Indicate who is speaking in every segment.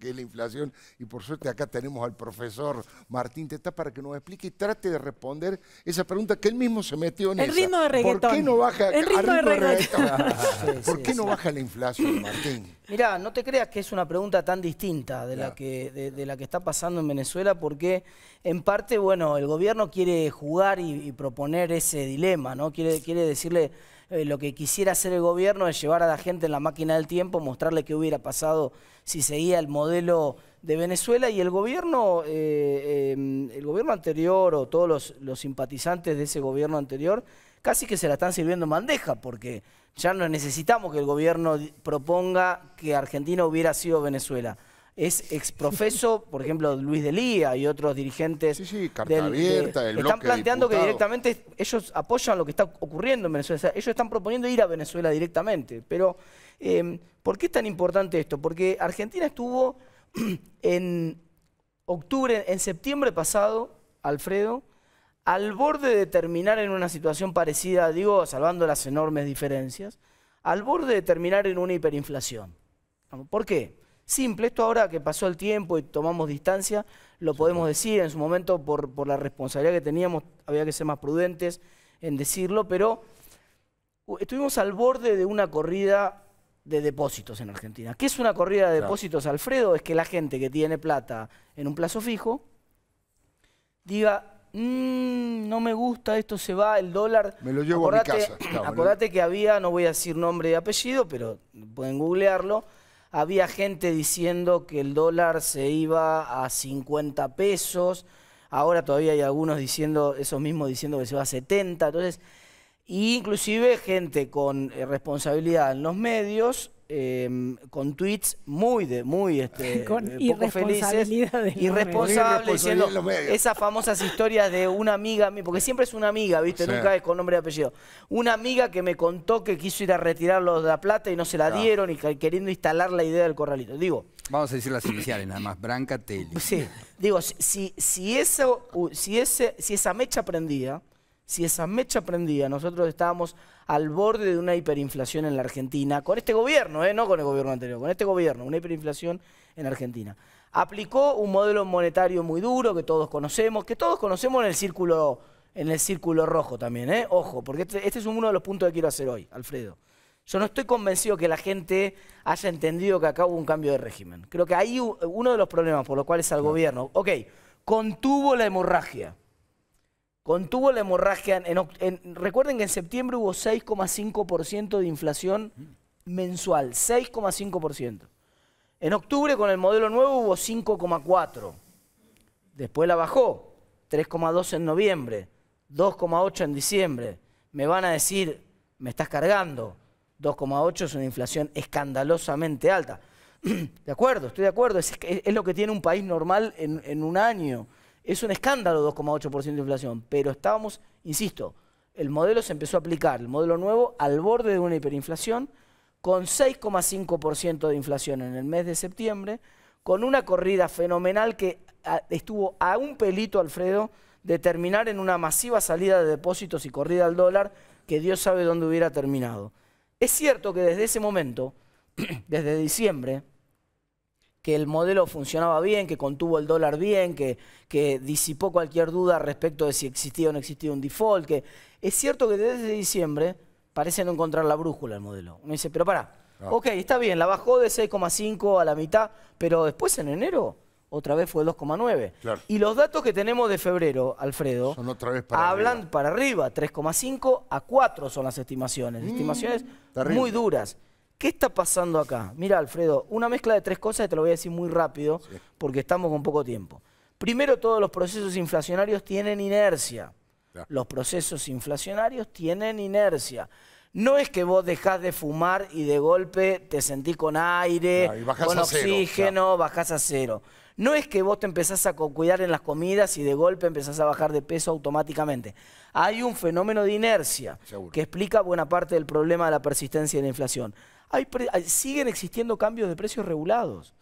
Speaker 1: que es la inflación, y por suerte acá tenemos al profesor Martín Tetá para que nos explique y trate de responder esa pregunta que él mismo se metió en El esa. ¿Por qué no baja el ritmo, de reggaetón? ¿Por qué no baja la inflación, Martín? Mirá, no te creas que es una pregunta tan distinta de, la que, de, la que está pasando en Venezuela, porque en parte, bueno, el gobierno quiere jugar y, proponer ese dilema, ¿no? Quiere, quiere decirle eh, lo que quisiera hacer el gobierno es llevar a la gente en la máquina del tiempo, mostrarle qué hubiera pasado si seguía el modelo de Venezuela y el gobierno, eh, em, el gobierno anterior o todos los, simpatizantes de ese gobierno anterior casi que se la están sirviendo bandeja porque ya no necesitamos que el gobierno proponga que Argentina hubiera sido Venezuela es exprofeso, por ejemplo, Luis Lía y otros dirigentes. Sí, sí, carta Están planteando que directamente ellos apoyan lo que está ocurriendo en Venezuela. ellos están proponiendo ir a Venezuela directamente. Pero, em, ¿por qué es tan importante esto? Porque Argentina estuvo en octubre, en septiembre pasado, Alfredo, al borde de terminar en una situación parecida, digo, salvando las enormes diferencias, al borde de terminar en una hiperinflación. ¿Por qué? simple. Esto ahora que pasó el tiempo y tomamos distancia, lo podemos decir. En su momento, por, por la responsabilidad que teníamos, había que ser más prudentes en decirlo, pero estuvimos al borde de una corrida de depósitos en Argentina. ¿Qué es una corrida de depósitos, Alfredo? Es que la gente que tiene plata en un plazo fijo diga, mm, no me gusta, esto se va, el dólar... Me lo llevo a mi casa. acordate que había, no voy a decir nombre y apellido, pero pueden googlearlo, había gente diciendo que el dólar se iba a 50 pesos, ahora todavía hay algunos diciendo, esos mismos diciendo que se va a 70, entonces, inclusive gente con eh, responsabilidad en los medios Em, con tweets muy de muy este, eh, poco felices irresponsables diciendo esas famosas historias de una amiga porque siempre es una amiga viste nunca es con nombre y apellido una amiga que me contó que quiso ir a retirar de la plata y no se la dieron y queriendo instalar la idea del corralito digo vamos a decir las iniciales nada más Branca Telly. sí digo si si eso si ese si esa mecha prendía si esa mecha prendía, nosotros estábamos al borde de una hiperinflación en la Argentina, con este gobierno, eh, no con el gobierno anterior, con este gobierno, una hiperinflación en Argentina. Aplicó un modelo monetario muy duro que todos conocemos, que todos conocemos en el círculo, en el círculo rojo también, eh. ojo, porque este, este es uno de los puntos que quiero hacer hoy, Alfredo. Yo no estoy convencido que la gente haya entendido que acá hubo un cambio de régimen. Creo que ahí uno de los problemas por los cuales al gobierno, ok, contuvo la hemorragia contuvo la hemorragia. En, recuerden que en septiembre hubo 6,5% de inflación mensual, 6,5%. En octubre con el modelo nuevo hubo 5,4%. Después la bajó, 3,2% en noviembre, 2,8% en diciembre. Me van a decir, me estás cargando. 2,8 es una inflación escandalosamente alta. De acuerdo, estoy de acuerdo. Es, lo que tiene un país normal en, en un año. Es un escándalo 2,8% de inflación, pero estábamos, insisto, el modelo se empezó a aplicar, el modelo nuevo, al borde de una hiperinflación, con 6,5% de inflación en el mes de septiembre, con una corrida fenomenal que ah, estuvo a un pelito, Alfredo, de terminar en una masiva salida de depósitos y corrida al dólar que Dios sabe dónde hubiera terminado. Es cierto que desde ese momento, desde diciembre, que el modelo funcionaba bien, que contuvo el dólar bien, que, que disipó cualquier duda respecto de si existía o no existía un default. Que es cierto que desde diciembre parece no encontrar la brújula el modelo. Me dice, pero para, ah. ok, está bien, la bajó de 6,5 a la mitad, pero después en enero otra vez fue 2,9. Y los datos que tenemos de febrero, Alfredo, hablan para arriba, 3,5 a 4 son las estimaciones. Mm, estimaciones muy duras. ¿Qué está pasando acá? Mira, Alfredo, una mezcla de tres cosas, te lo voy a decir muy rápido, porque estamos con poco tiempo. Primero, todos los procesos inflacionarios tienen inercia. Los procesos inflacionarios tienen inercia. No es que vos dejás de fumar y de golpe te sentís con aire, con oxígeno, bajás a cero. No es que vos te empezás a cuidar en las comidas y de golpe empezás a bajar de peso automáticamente. Hay un fenómeno de inercia que explica buena parte del problema de la persistencia de la inflación siguen existiendo cambios de precios regulados.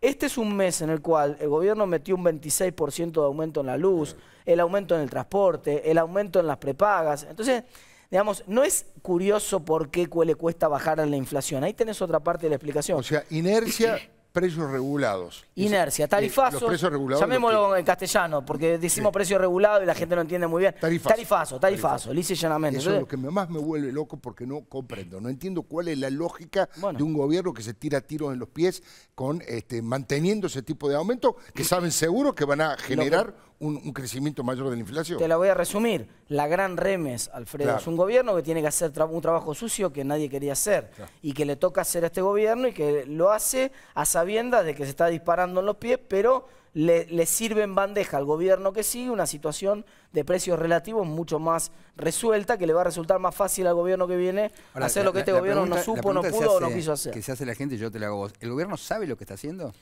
Speaker 1: Este es un mes en el cual el gobierno metió un 26% de aumento en la luz, el aumento en el transporte, el aumento en las prepagas. Entonces, digamos, no es curioso por qué le cuesta bajar la inflación. Ahí tenés otra parte de la explicación. O sea, inercia precios regulados. Inercia, eh, tarifazo. los precios regulados. Llamémoslo en castellano, porque decimos precios precio regulado y la gente no entiende muy bien. Tarifazo. Tarifazo, tarifazo, lisa llanamente. Eso es lo que más me vuelve loco porque no comprendo. No entiendo cuál es la lógica de un gobierno que se tira tiros en los pies con este, manteniendo ese tipo de aumento que saben seguro que van a generar un, crecimiento mayor de la inflación. Te la voy a resumir. La gran remes, Alfredo, es un gobierno que tiene que hacer un trabajo sucio que nadie quería hacer y que le toca hacer a este gobierno y que lo hace a saber de que se está disparando en los pies, pero le, le, sirve en bandeja al gobierno que sigue una situación de precios relativos mucho más resuelta, que le va a resultar más fácil al gobierno que viene hacer lo que este gobierno no supo, no pudo o no quiso hacer. Que se hace la gente, yo te la hago vos. ¿El gobierno sabe lo que está haciendo?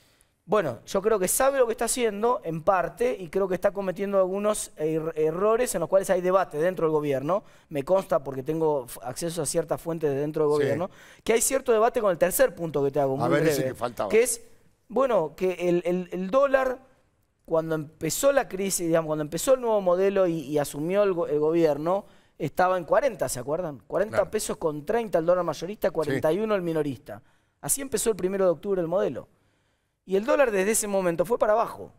Speaker 1: Bueno, yo creo que sabe lo que está haciendo, en parte, y creo que está cometiendo algunos er-, errores en los cuales hay debate dentro del gobierno. Me consta, porque tengo acceso a ciertas fuentes de dentro del gobierno, que hay cierto debate con el tercer punto que te hago, muy breve, que, es, bueno, que el, dólar, cuando empezó la crisis, digamos, cuando empezó el nuevo modelo y, asumió el, gobierno, estaba en 40, ¿se acuerdan? 40 pesos con 30 el dólar mayorista, 41 el minorista. Así empezó el primero de octubre el modelo. Y el dólar desde ese momento fue para abajo.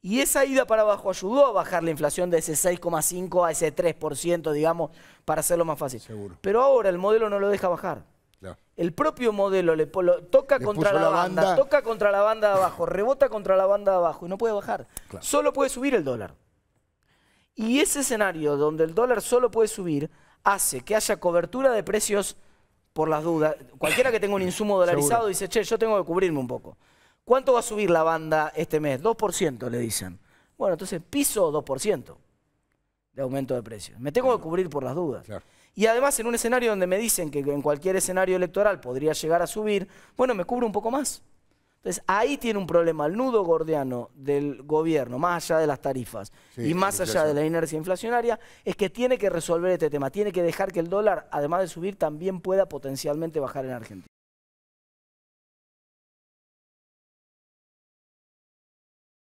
Speaker 1: Y esa ida para abajo ayudó a bajar la inflación de ese 6,5 a ese 3%, digamos, para hacerlo más fácil. Pero ahora el modelo no lo deja bajar. El propio modelo le toca contra la, banda, toca contra la banda de abajo, rebota contra la banda abajo y no puede bajar. Solo puede subir el dólar. Y ese escenario donde el dólar solo puede subir hace que haya cobertura de precios por las dudas. Cualquiera que tenga un insumo dolarizado dice, che, yo tengo que cubrirme un poco. ¿Cuánto va a subir la banda este mes? 2% le dicen. Bueno, entonces piso 2% de aumento de precios. Me tengo que cubrir por las dudas. Y además en un escenario donde me dicen que en cualquier escenario electoral podría llegar a subir, bueno, me cubro un poco más. Entonces ahí tiene un problema el nudo gordiano del gobierno, más allá de las tarifas y más allá de la inercia inflacionaria, es que tiene que resolver este tema, tiene que dejar que el dólar, además de subir, también pueda potencialmente bajar en Argentina.